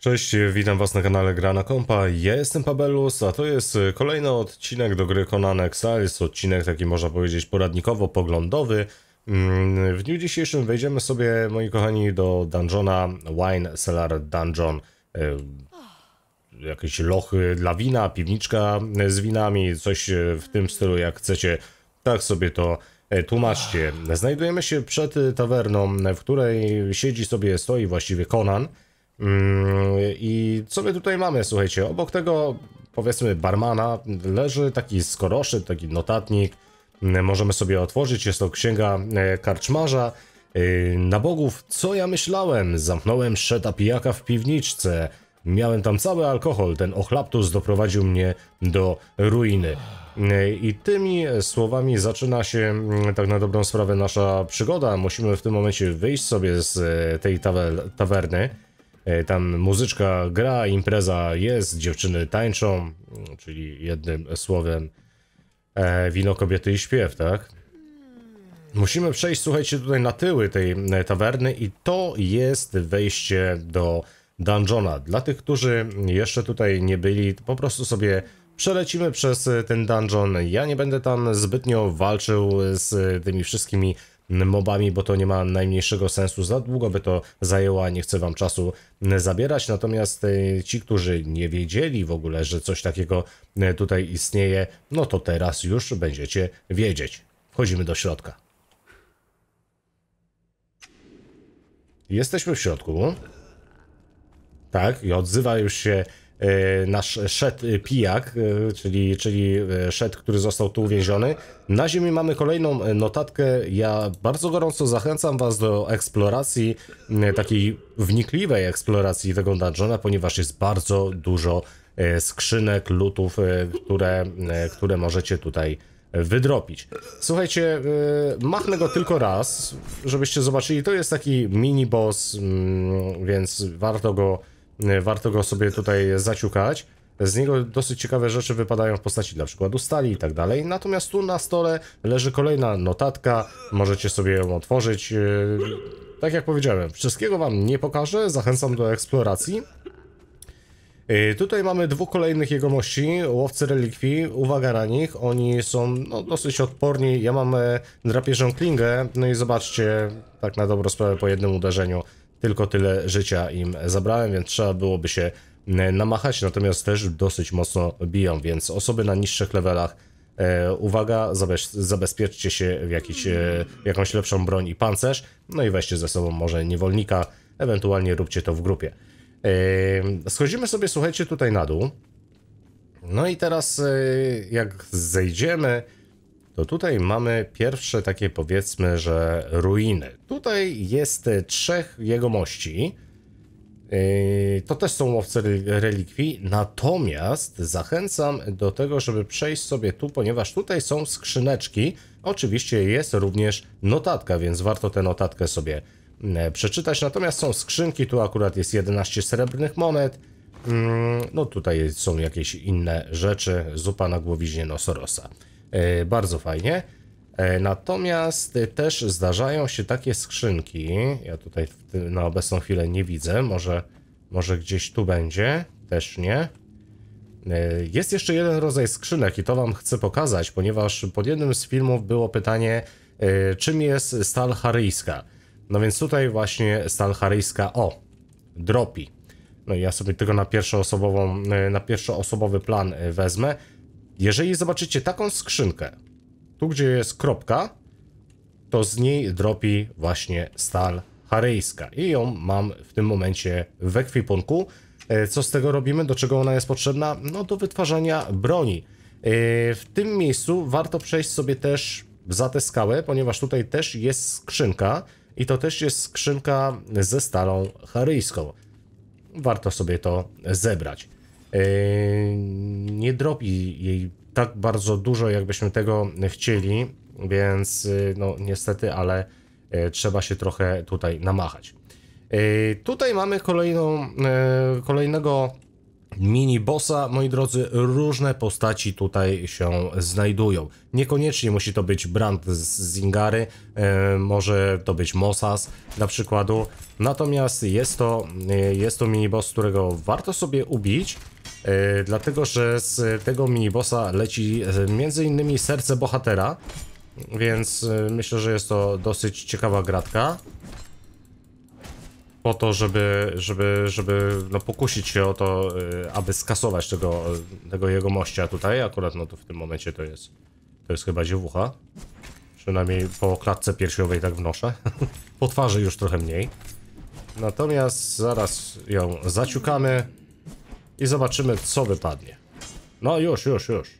Cześć, witam was na kanale Gra na Kompa, ja jestem Pabelus, a to jest e, kolejny odcinek do gry Conan Exiles, odcinek taki można powiedzieć poradnikowo-poglądowy. Mm, w dniu dzisiejszym wejdziemy sobie, moi kochani, do dungeona Wine Cellar Dungeon. E, jakieś lochy dla wina, piwniczka z winami, coś e, w tym stylu jak chcecie, tak sobie to tłumaczcie. Znajdujemy się przed tawerną, w której siedzi sobie, stoi właściwie Conan. Mm, I co my tutaj mamy? Słuchajcie, obok tego powiedzmy barmana leży taki skoroszy, taki notatnik. Mm, możemy sobie otworzyć, jest to księga e, karczmarza. Y, na bogów, co ja myślałem? Zamknąłem szeta pijaka w piwniczce. Miałem tam cały alkohol, ten ochlaptus doprowadził mnie do ruiny. Y, I tymi słowami zaczyna się mm, tak na dobrą sprawę nasza przygoda. Musimy w tym momencie wyjść sobie z e, tej tawerny. E, tam muzyczka gra, impreza jest, dziewczyny tańczą, czyli jednym słowem e, wino kobiety i śpiew, tak? Musimy przejść, słuchajcie, tutaj na tyły tej e, tawerny i to jest wejście do dungeona. Dla tych, którzy jeszcze tutaj nie byli, po prostu sobie przelecimy przez ten dungeon. Ja nie będę tam zbytnio walczył z tymi wszystkimi mobami, bo to nie ma najmniejszego sensu. Za długo by to zajęło, a nie chcę wam czasu zabierać. Natomiast e, ci, którzy nie wiedzieli w ogóle, że coś takiego e, tutaj istnieje, no to teraz już będziecie wiedzieć. Wchodzimy do środka. Jesteśmy w środku. Tak, i odzywa już się E, nasz szed e, pijak, e, czyli, czyli szed, który został tu uwięziony. Na ziemi mamy kolejną notatkę. Ja bardzo gorąco zachęcam Was do eksploracji, takiej wnikliwej eksploracji tego dungeona, ponieważ jest bardzo dużo skrzynek, lutów, które, które możecie tutaj wydropić. Słuchajcie, machnę go tylko raz, żebyście zobaczyli. To jest taki mini boss, więc warto go Y, warto go sobie tutaj zaciukać. Z niego dosyć ciekawe rzeczy wypadają w postaci na przykład ustali i tak dalej. Natomiast tu na stole leży kolejna notatka, możecie sobie ją otworzyć. Y, tak jak powiedziałem, wszystkiego wam nie pokażę, zachęcam do eksploracji. Y, tutaj mamy dwóch kolejnych jegomości, łowcy relikwii, uwaga na nich, oni są no, dosyć odporni, ja mam e, drapieżą klingę, no i zobaczcie, tak na dobrą sprawę po jednym uderzeniu tylko tyle życia im zabrałem, więc trzeba byłoby się e, namachać, natomiast też dosyć mocno biją, więc osoby na niższych levelach e, uwaga, zabezpieczcie się w, jakiś, e, w jakąś lepszą broń i pancerz, no i weźcie ze sobą może niewolnika, ewentualnie róbcie to w grupie. Schodzimy sobie, słuchajcie, tutaj na dół. No i teraz jak zejdziemy to tutaj mamy pierwsze takie powiedzmy, że ruiny. Tutaj jest trzech jegomości. Yy, to też są łowcy relikwii, natomiast zachęcam do tego, żeby przejść sobie tu, ponieważ tutaj są skrzyneczki. Oczywiście jest również notatka, więc warto tę notatkę sobie yy, przeczytać. Natomiast są skrzynki, tu akurat jest 11 srebrnych monet. Yy, no tutaj są jakieś inne rzeczy, zupa na głowiźnie nosorosa. E, bardzo fajnie. E, natomiast też zdarzają się takie skrzynki. Ja tutaj na obecną chwilę nie widzę. Może, może gdzieś tu będzie. Też nie. E, jest jeszcze jeden rodzaj skrzynek i to wam chcę pokazać, ponieważ pod jednym z filmów było pytanie, czym jest stal charyjska. No więc tutaj właśnie stal charyjska o, dropi. No i ja sobie tego na pierwszoosobową, na pierwszoosobowy plan wezmę. Jeżeli zobaczycie taką skrzynkę, tu gdzie jest kropka, to z niej dropi właśnie stal harejska. I ją mam w tym momencie w ekwipunku. E, co z tego robimy? Do czego ona jest potrzebna? No do wytwarzania broni. E, w tym miejscu warto przejść sobie też za tę skałę, ponieważ tutaj też jest skrzynka i to też jest skrzynka ze stalą haryjską. Warto sobie to zebrać. E, nie drobi jej tak bardzo dużo, jakbyśmy tego chcieli, więc y, no niestety, ale e, trzeba się trochę tutaj namachać. E, tutaj mamy kolejną, kolejnego mini bossa. Moi drodzy, różne postaci tutaj się znajdują. Niekoniecznie musi to być Brand z Zingary, może to być Mossas na przykładu. Natomiast jest to, jest to miniboss, którego warto sobie ubić, E, dlatego, że z tego minibossa leci e, między innymi serce bohatera, więc e, myślę, że jest to dosyć ciekawa gratka. Po to, żeby, żeby, żeby no pokusić się o to, aby skasować tego, tego jego mościa tutaj. Akurat no to w tym momencie to jest, to jest chyba dziewucha. Przynajmniej po klatce piersiowej tak wnoszę. po twarzy już trochę mniej. Natomiast zaraz ją zaciukamy i zobaczymy, co wypadnie. No już, już, już.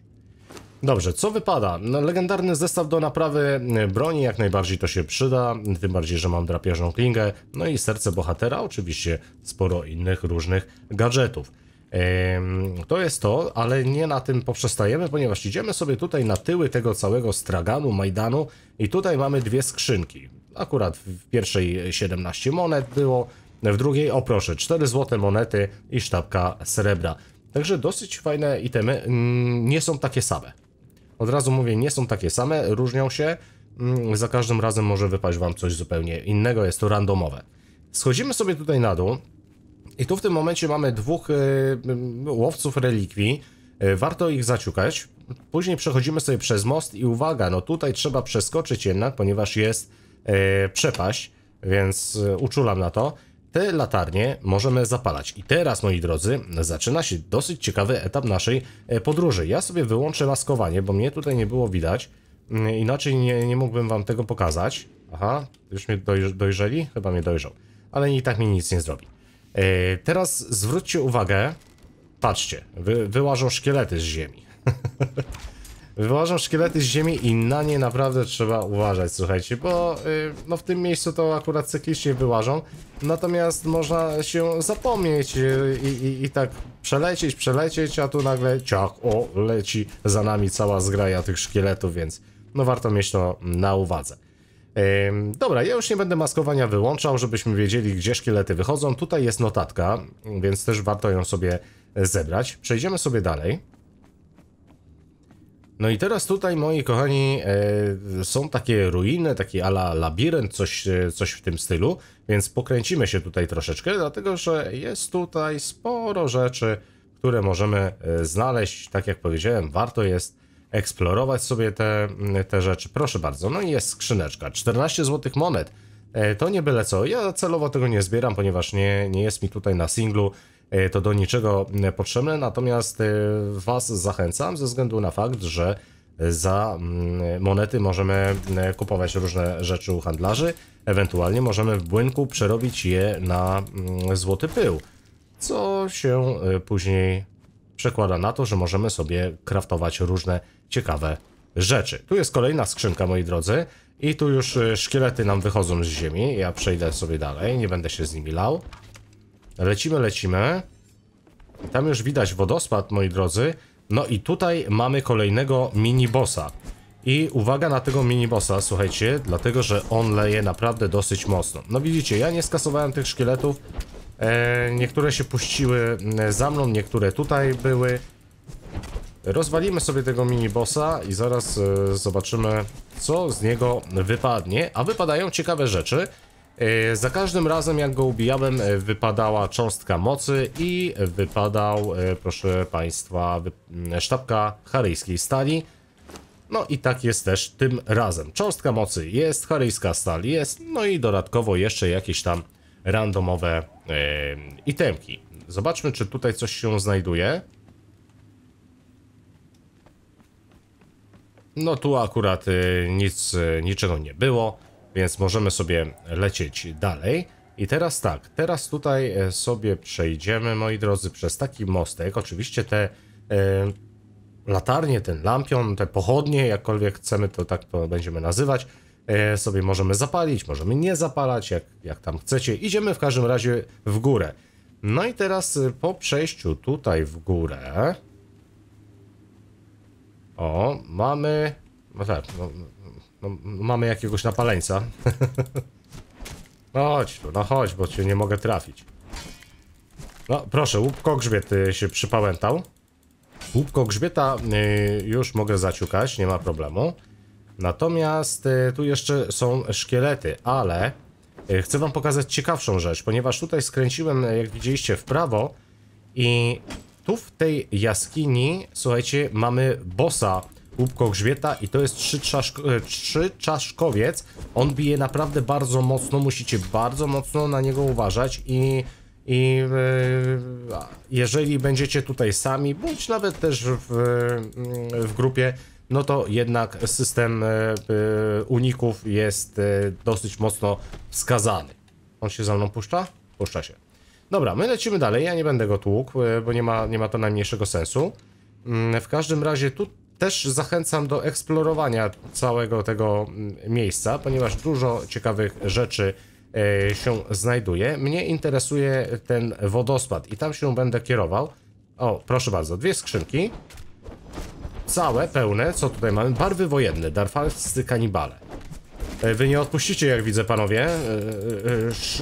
Dobrze, co wypada? No, legendarny zestaw do naprawy y, broni, jak najbardziej to się przyda, tym bardziej, że mam drapieżną klingę, no i serce bohatera, oczywiście sporo innych różnych gadżetów. Ehm, to jest to, ale nie na tym poprzestajemy, ponieważ idziemy sobie tutaj na tyły tego całego straganu, majdanu i tutaj mamy dwie skrzynki. Akurat w pierwszej 17 monet było, w drugiej, o proszę, 4 złote monety i sztabka srebra. Także dosyć fajne itemy, mm, nie są takie same. Od razu mówię, nie są takie same, różnią się, mm, za każdym razem może wypaść wam coś zupełnie innego, jest to randomowe. Schodzimy sobie tutaj na dół i tu w tym momencie mamy dwóch y, y, łowców relikwii, y, warto ich zaciukać. Później przechodzimy sobie przez most i uwaga, no tutaj trzeba przeskoczyć jednak, ponieważ jest przepaść, więc uczulam na to. Te latarnie możemy zapalać. I teraz, moi drodzy, zaczyna się dosyć ciekawy etap naszej e, podróży. Ja sobie wyłączę maskowanie, bo mnie tutaj nie było widać. Mm, inaczej nie, nie mógłbym wam tego pokazać. Aha, już mnie dojrzeli? Chyba mnie dojrzał. Ale i tak mi nic nie zrobi. E, teraz zwróćcie uwagę. Patrzcie, wy wyłażą szkielety z ziemi. Wyłażą szkielety z ziemi i na nie naprawdę trzeba uważać, słuchajcie, bo y, no w tym miejscu to akurat cyklicznie wyłażą, natomiast można się zapomnieć y, i, tak przelecieć, przelecieć, a tu nagle ciach, o, leci za nami cała zgraja tych szkieletów, więc no warto mieć to na uwadze. dobra, ja już nie będę maskowania wyłączał, żebyśmy wiedzieli, gdzie szkielety wychodzą. Tutaj jest notatka, więc też warto ją sobie zebrać. Przejdziemy sobie dalej. No i teraz tutaj, moi kochani, e, są takie ruiny, taki ala labirynt, coś, e, coś w tym stylu, więc pokręcimy się tutaj troszeczkę, dlatego że jest tutaj sporo rzeczy, które możemy e, znaleźć. Tak jak powiedziałem, warto jest eksplorować sobie te, te rzeczy. Proszę bardzo, no i jest skrzyneczka, 14 złotych monet. To nie byle co, ja celowo tego nie zbieram, ponieważ nie, nie jest mi tutaj na singlu E, to do niczego mm, potrzebne, natomiast e, Was zachęcam ze względu na fakt, że e, za mm, monety możemy mm, kupować różne rzeczy u handlarzy, ewentualnie możemy w błynku przerobić je na złoty pył, co się później przekłada na to, że możemy sobie kraftować różne ciekawe rzeczy. Tu jest kolejna skrzynka, moi drodzy, i tu już szkielety nam wychodzą z ziemi. Ja przejdę sobie dalej, nie będę się z nimi lał. Lecimy, lecimy. Tam już widać wodospad, moi drodzy. No i tutaj mamy kolejnego minibossa. I uwaga na tego minibossa, słuchajcie, dlatego, że on leje naprawdę dosyć mocno. No widzicie, ja nie skasowałem tych szkieletów. E, niektóre się puściły e, za mną, niektóre tutaj były. Rozwalimy sobie tego minibossa i zaraz e, zobaczymy, co z niego wypadnie. A wypadają ciekawe rzeczy. E, za każdym razem jak go ubijałem e, wypadała cząstka mocy i wypadał, e, proszę Państwa, sztabka charyjskiej stali. No i tak jest też tym razem. Cząstka mocy jest, charyjska stal jest, no i dodatkowo jeszcze jakieś tam randomowe yy, itemki. Zobaczmy, czy tutaj coś się znajduje. No tu akurat nic, niczego nie było. Więc możemy sobie lecieć dalej. I teraz tak, teraz tutaj e, sobie przejdziemy, moi drodzy, przez taki mostek. Oczywiście te e, latarnie, ten lampion, te pochodnie, jakkolwiek chcemy, to tak to będziemy nazywać, e, sobie możemy zapalić, możemy nie zapalać, jak, jak tam chcecie. Idziemy w każdym razie w górę. No i teraz po przejściu tutaj w górę... O, mamy... No tak, no, no, mamy jakiegoś napaleńca. no chodź tu, no chodź, bo cię nie mogę trafić. No proszę, łupko grzbiety się przypałętał. Łupko grzbieta y, już mogę zaciukać, nie ma problemu. Natomiast y, tu jeszcze są szkielety, ale y, chcę wam pokazać ciekawszą rzecz, ponieważ tutaj skręciłem, y, jak widzieliście, w prawo i tu w tej jaskini, słuchajcie, mamy bossa Głupko grzbieta i to jest trzy, czaszko, e, trzy czaszkowiec. On bije naprawdę bardzo mocno, musicie bardzo mocno na niego uważać i... I e, jeżeli będziecie tutaj sami, bądź nawet też w, w grupie, no to jednak system e, uników jest dosyć mocno wskazany. On się za mną puszcza? Puszcza się. Dobra, my lecimy dalej, ja nie będę go tłukł, bo nie ma, nie ma to najmniejszego sensu. Mm, w każdym razie tu, też zachęcam do eksplorowania całego tego mm, miejsca, ponieważ dużo ciekawych rzeczy e, się znajduje. Mnie interesuje ten wodospad i tam się będę kierował. O, proszę bardzo, dwie skrzynki. Całe, pełne. Co tutaj mamy? Barwy wojenne, darfalscy kanibale. E, wy nie odpuścicie, jak widzę, panowie. E,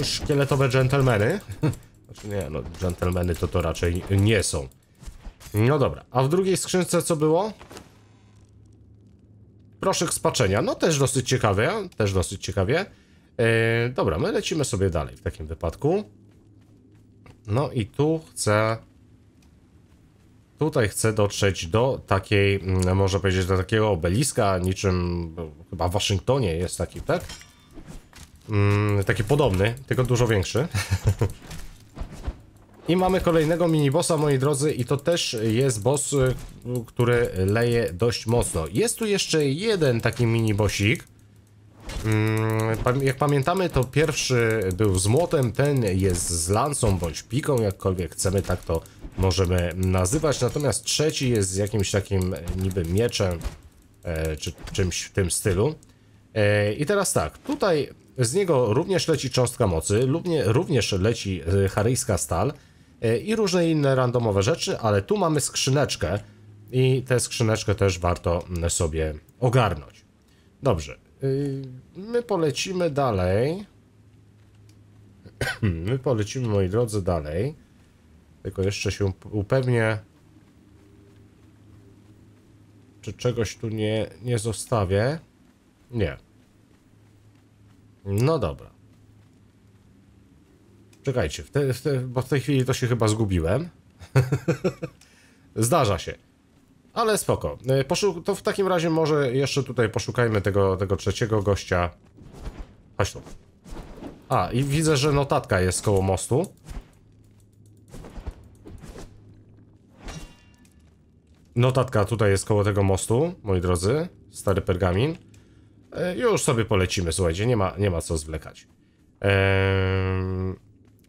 szkieletowe dżentelmeny. Znaczy nie, no dżentelmeny to to raczej nie są. No dobra, a w drugiej skrzynce co było? Proszek spaczenia. No też dosyć ciekawie, też dosyć ciekawie. Yy, dobra, my lecimy sobie dalej w takim wypadku. No i tu chcę... Tutaj chcę dotrzeć do takiej, mm, można powiedzieć, do takiego obeliska, niczym chyba w Waszyngtonie jest taki, tak? Mm, taki podobny, tylko dużo większy. I mamy kolejnego minibossa, moi drodzy, i to też jest boss, y, który leje dość mocno. Jest tu jeszcze jeden taki minibosik. Mm, jak pamiętamy, to pierwszy był z młotem, ten jest z lancą bądź piką, jakkolwiek chcemy, tak to możemy nazywać. Natomiast trzeci jest z jakimś takim niby mieczem, e, czy czymś w tym stylu. E, I teraz tak, tutaj z niego również leci cząstka mocy, również leci charyjska e, stal, E, i różne inne randomowe rzeczy, ale tu mamy skrzyneczkę i tę skrzyneczkę też warto sobie ogarnąć. Dobrze, y, my polecimy dalej. My polecimy, moi drodzy, dalej. Tylko jeszcze się upewnię, czy czegoś tu nie, nie zostawię. Nie. No dobra. Czekajcie, w te, w te, bo w tej chwili to się chyba zgubiłem. Zdarza się. Ale spoko. E, poszu to w takim razie może jeszcze tutaj poszukajmy tego, tego trzeciego gościa. Chodź tu. A, i widzę, że notatka jest koło mostu. Notatka tutaj jest koło tego mostu, moi drodzy. Stary pergamin. E, już sobie polecimy, słuchajcie, nie ma, nie ma co zwlekać. Eee,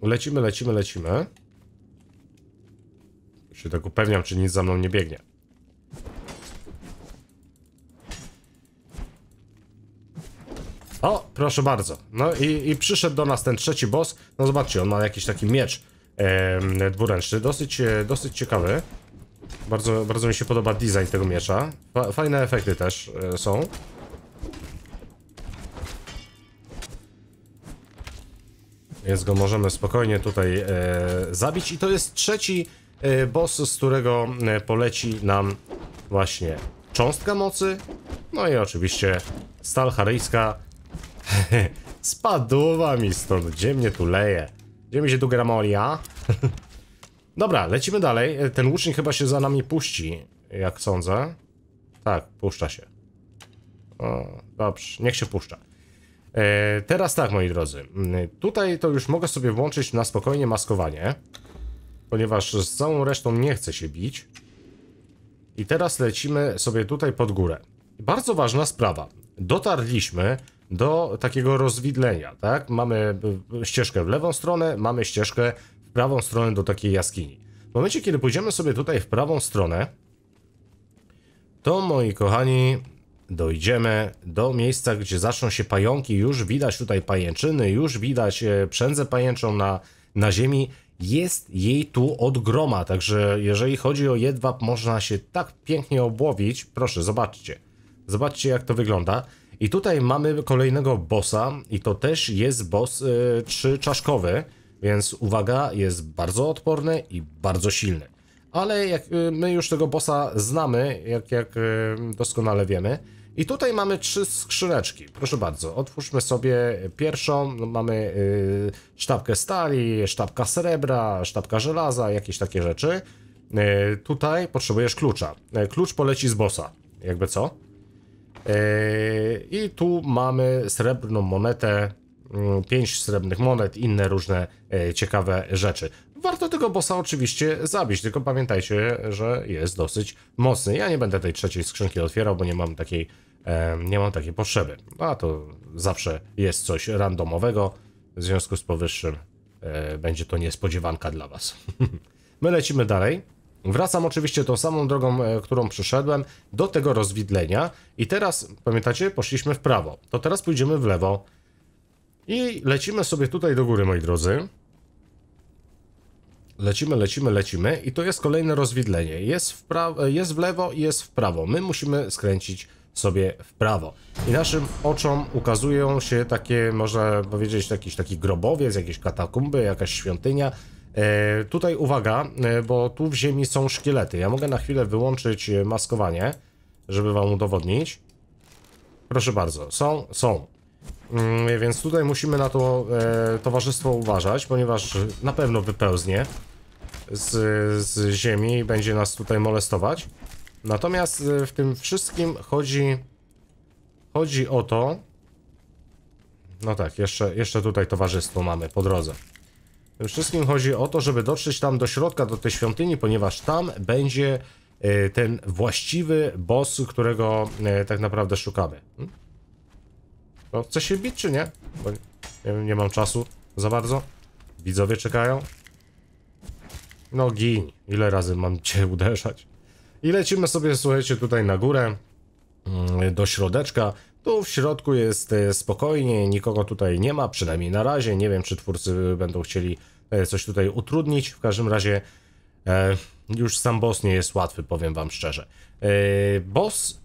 Lecimy, lecimy, lecimy. Się tak upewniam, czy nic za mną nie biegnie. O, proszę bardzo. No i, i przyszedł do nas ten trzeci boss. No zobaczcie, on ma jakiś taki miecz e, dwuręczny. Dosyć, e, dosyć ciekawy. Bardzo, bardzo mi się podoba design tego miecza. Fajne efekty też e, są. Więc go możemy spokojnie tutaj e, zabić. I to jest trzeci e, boss, z którego e, poleci nam właśnie cząstka mocy. No i oczywiście stal haryjska. Spadła mi stąd. Gdzie mnie tu leje? Gdzie mi się tu gramolia? Dobra, lecimy dalej. E, ten łucznik chyba się za nami puści, jak sądzę. Tak, puszcza się. O, dobrze, niech się puszcza. E, teraz tak, moi drodzy. Mm, tutaj to już mogę sobie włączyć na spokojnie maskowanie, ponieważ z całą resztą nie chcę się bić. I teraz lecimy sobie tutaj pod górę. Bardzo ważna sprawa. Dotarliśmy do takiego rozwidlenia, tak? Mamy e, e, ścieżkę w lewą stronę, mamy ścieżkę w prawą stronę do takiej jaskini. W momencie, kiedy pójdziemy sobie tutaj w prawą stronę, to moi kochani, dojdziemy do miejsca, gdzie zaczną się pająki. Już widać tutaj pajęczyny, już widać e, przędzę pajęczą na, na ziemi. Jest jej tu od groma, także jeżeli chodzi o jedwab, można się tak pięknie obłowić. Proszę, zobaczcie. Zobaczcie, jak to wygląda. I tutaj mamy kolejnego bossa i to też jest boss y, trzyczaszkowy, więc uwaga, jest bardzo odporny i bardzo silny. Ale jak, y, my już tego bossa znamy, jak, jak y, doskonale wiemy, i tutaj mamy trzy skrzyneczki. Proszę bardzo, otwórzmy sobie pierwszą. No, mamy yy, sztabkę stali, sztabka srebra, sztabka żelaza, jakieś takie rzeczy. Yy, tutaj potrzebujesz klucza. Yy, klucz poleci z bossa, jakby co. Y, I tu mamy srebrną monetę, y, pięć srebrnych monet, inne różne y, ciekawe rzeczy warto tego bossa oczywiście zabić, tylko pamiętajcie, że jest dosyć mocny. Ja nie będę tej trzeciej skrzynki otwierał, bo nie mam takiej, e, nie mam takiej potrzeby. A to zawsze jest coś randomowego, w związku z powyższym e, będzie to niespodziewanka dla was. My lecimy dalej. Wracam oczywiście tą samą drogą, e, którą przyszedłem, do tego rozwidlenia i teraz, pamiętacie, poszliśmy w prawo, to teraz pójdziemy w lewo i lecimy sobie tutaj do góry, moi drodzy. Lecimy, lecimy, lecimy i to jest kolejne rozwidlenie. Jest w, jest w lewo i jest w prawo. My musimy skręcić sobie w prawo. I naszym oczom ukazują się takie, można powiedzieć, jakiś taki grobowiec, jakieś katakumby, jakaś świątynia. E, tutaj uwaga, e, bo tu w ziemi są szkielety. Ja mogę na chwilę wyłączyć e, maskowanie, żeby wam udowodnić. Proszę bardzo, są, są. Mm, więc tutaj musimy na to e, towarzystwo uważać, ponieważ na pewno wypełznie z, z ziemi i będzie nas tutaj molestować. Natomiast e, w tym wszystkim chodzi, chodzi o to... No tak, jeszcze, jeszcze tutaj towarzystwo mamy po drodze. W tym wszystkim chodzi o to, żeby dotrzeć tam do środka, do tej świątyni, ponieważ tam będzie e, ten właściwy boss, którego e, tak naprawdę szukamy. Hm? No, chce się bić, czy nie? Bo nie, nie mam czasu za bardzo. Widzowie czekają. No gin, ile razy mam cię uderzać? I lecimy sobie, słuchajcie, tutaj na górę, mm, do środeczka. Tu w środku jest e, spokojnie, nikogo tutaj nie ma, przynajmniej na razie. Nie wiem, czy twórcy będą chcieli e, coś tutaj utrudnić. W każdym razie e, już sam boss nie jest łatwy, powiem wam szczerze. E, boss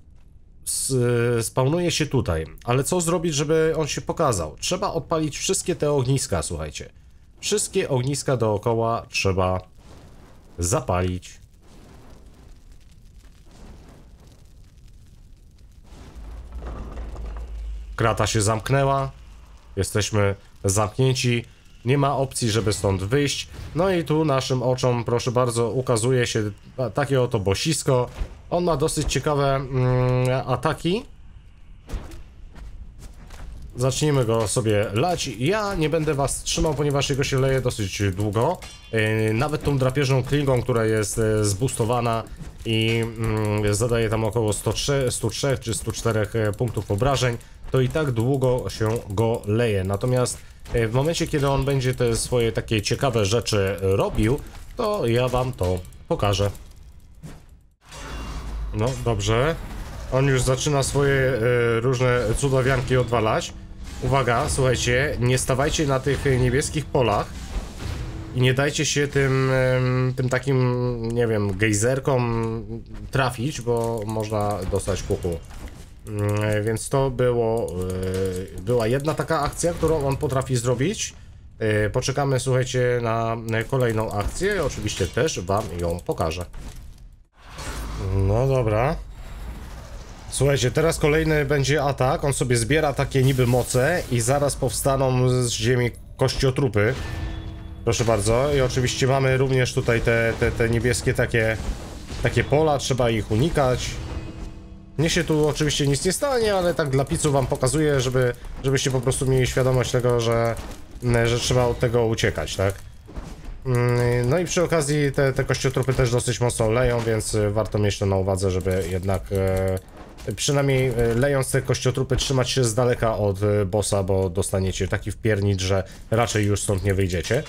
e, spawnuje się tutaj, ale co zrobić, żeby on się pokazał? Trzeba odpalić wszystkie te ogniska, słuchajcie. Wszystkie ogniska dookoła trzeba zapalić. Krata się zamknęła. Jesteśmy zamknięci. Nie ma opcji, żeby stąd wyjść. No i tu naszym oczom, proszę bardzo, ukazuje się takie oto bosisko. On ma dosyć ciekawe mm, ataki. Zacznijmy go sobie lać. Ja nie będę was trzymał, ponieważ jego się leje dosyć długo. E, nawet tą drapieżną klingą, która jest e, zbustowana i mm, zadaje tam około 103, 103 czy 104 e, punktów obrażeń, to i tak długo się go leje. Natomiast w momencie, kiedy on będzie te swoje takie ciekawe rzeczy robił, to ja wam to pokażę. No, dobrze. On już zaczyna swoje y, różne cudawianki odwalać. Uwaga, słuchajcie, nie stawajcie na tych e, niebieskich polach i nie dajcie się tym, tym takim, nie wiem, gejzerkom trafić, bo można dostać kuchu. Mm, e, więc to było, e, była jedna taka akcja, którą on potrafi zrobić. Poczekamy, słuchajcie, na kolejną akcję. Oczywiście też wam ją pokażę. No dobra. Słuchajcie, teraz kolejny będzie atak. On sobie zbiera takie niby moce i zaraz powstaną z ziemi kościotrupy. Proszę bardzo. I oczywiście mamy również tutaj te, te, te niebieskie takie, takie pola. Trzeba ich unikać. Mnie się tu oczywiście nic nie stanie, ale tak dla picu wam pokazuję, żeby, żebyście po prostu mieli świadomość tego, że, mm, że trzeba od tego uciekać, tak? Mm, no i przy okazji te, te kościotrupy też dosyć mocno leją, więc warto mieć to na uwadze, żeby jednak... E przynajmniej e, lejąc te kościotrupy, trzymać się z daleka od e, bossa, bo dostaniecie taki wpiernic, że raczej już stąd nie wyjdziecie.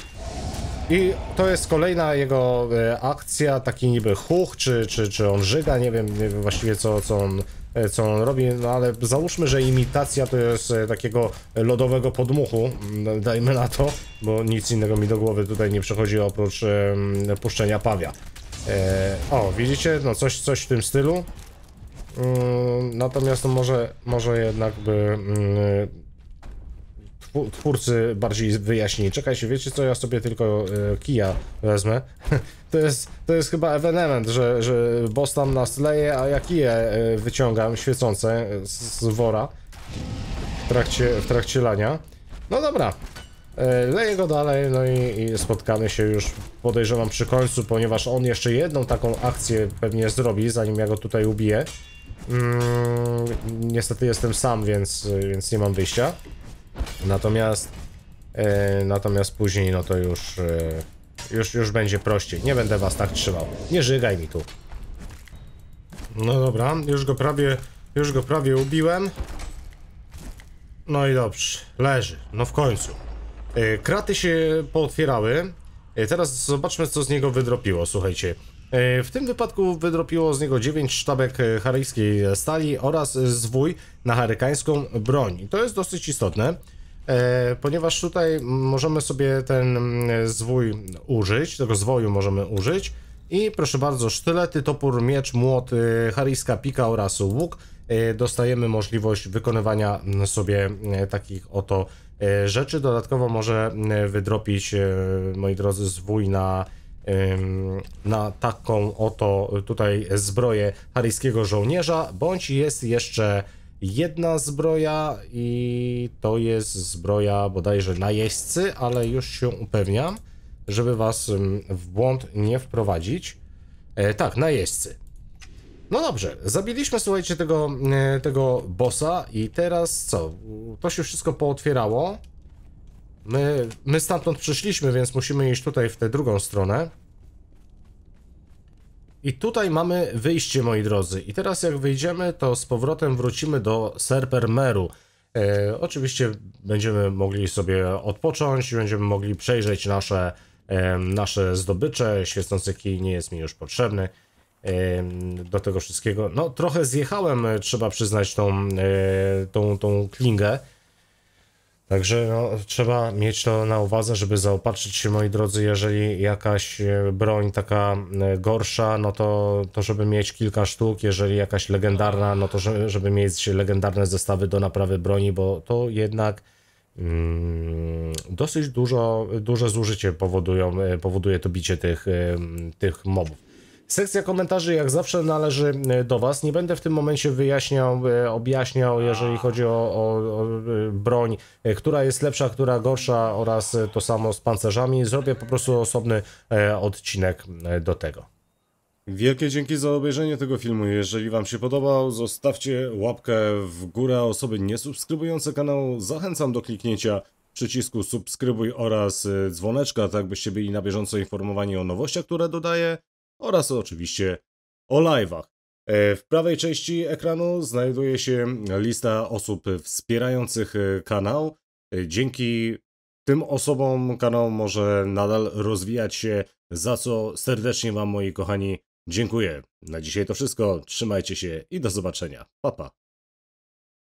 I to jest kolejna jego e, akcja, taki niby huch, czy, czy, czy on żyga, nie wiem, nie wiem właściwie co, co, on, co on robi, no ale załóżmy, że imitacja to jest takiego lodowego podmuchu, mm, dajmy na to, bo nic innego mi do głowy tutaj nie przychodzi oprócz um, puszczenia pawia. E, o, widzicie, no coś, coś w tym stylu. Mm, natomiast może, może jednak by mm, twórcy bardziej wyjaśnili. Czekajcie, wiecie co, ja sobie tylko e, kija wezmę. to, jest, to jest chyba evenement, że, że boss tam nas leje, a ja kije wyciągam świecące z, wora w trakcie, w trakcie lania. No dobra, e, leję go dalej, no i, i spotkamy się już podejrzewam przy końcu, ponieważ on jeszcze jedną taką akcję pewnie zrobi, zanim ja go tutaj ubiję. Mm, niestety jestem sam, więc, więc nie mam wyjścia. Natomiast e, natomiast później no to już, e, już już będzie prościej. Nie będę was tak trzymał. Nie żygaj mi tu. No dobra, już go prawie już go prawie ubiłem. No i dobrze, leży. No w końcu. E, kraty się pootwierały. E, teraz zobaczmy, co z niego wydropiło, słuchajcie. E, w tym wypadku wydropiło z niego 9 sztabek e, haryjskiej stali oraz zwój na harykańską broń. to jest dosyć istotne, e, ponieważ tutaj możemy sobie ten mm, zwój użyć, tego zwoju możemy użyć. I proszę bardzo, sztylety, topór, miecz, młot, haryjska pika oraz łuk dostajemy możliwość wykonywania mm, sobie takich oto rzeczy. Dodatkowo może mm, wydropić, moi drodzy, zwój na na taką oto tutaj zbroję haryjskiego żołnierza, bądź jest jeszcze jedna zbroja i to jest zbroja bodajże najeźdźcy, ale już się upewniam, żeby was w błąd nie wprowadzić. E, tak, najeźdźcy. No dobrze, zabiliśmy, słuchajcie, tego, e, tego bossa i teraz co? To się wszystko pootwierało. My, my stamtąd przyszliśmy, więc musimy iść tutaj w tę drugą stronę. I tutaj mamy wyjście, moi drodzy. I teraz jak wyjdziemy, to z powrotem wrócimy do Serpermeru. E, oczywiście będziemy mogli sobie odpocząć, będziemy mogli przejrzeć nasze, e, nasze zdobycze. Świecący kij nie jest mi już potrzebny e, do tego wszystkiego. No, trochę zjechałem, trzeba przyznać, tą, e, tą, tą klingę Także no, trzeba mieć to na uwadze, żeby zaopatrzyć się, moi drodzy, jeżeli jakaś e, broń taka e, gorsza, no to, to żeby mieć kilka sztuk, jeżeli jakaś legendarna, no to żeby mieć legendarne zestawy do naprawy broni, bo to jednak mm, dosyć dużo, duże zużycie powodują, e, powoduje to bicie tych, tych mobów. Sekcja komentarzy jak zawsze należy e, do Was. Nie będę w tym momencie wyjaśniał, e, objaśniał, jeżeli chodzi o, o, o, e, broń, która jest lepsza, która gorsza oraz to samo z pancerzami. Zrobię po prostu osobny odcinek do tego. Wielkie dzięki za obejrzenie tego filmu. Jeżeli Wam się podobał, zostawcie łapkę w górę. Osoby niesubskrybujące kanału zachęcam do kliknięcia przycisku subskrybuj oraz dzwoneczka, tak byście byli na bieżąco informowani o nowościach, które dodaję oraz oczywiście o live'ach. E, w prawej części ekranu znajduje się lista osób wspierających e, kanał. E, dzięki tym osobom kanał może nadal rozwijać się, za co serdecznie Wam, moi kochani, dziękuję. Na dzisiaj to wszystko. Trzymajcie się i do zobaczenia. Pa, pa.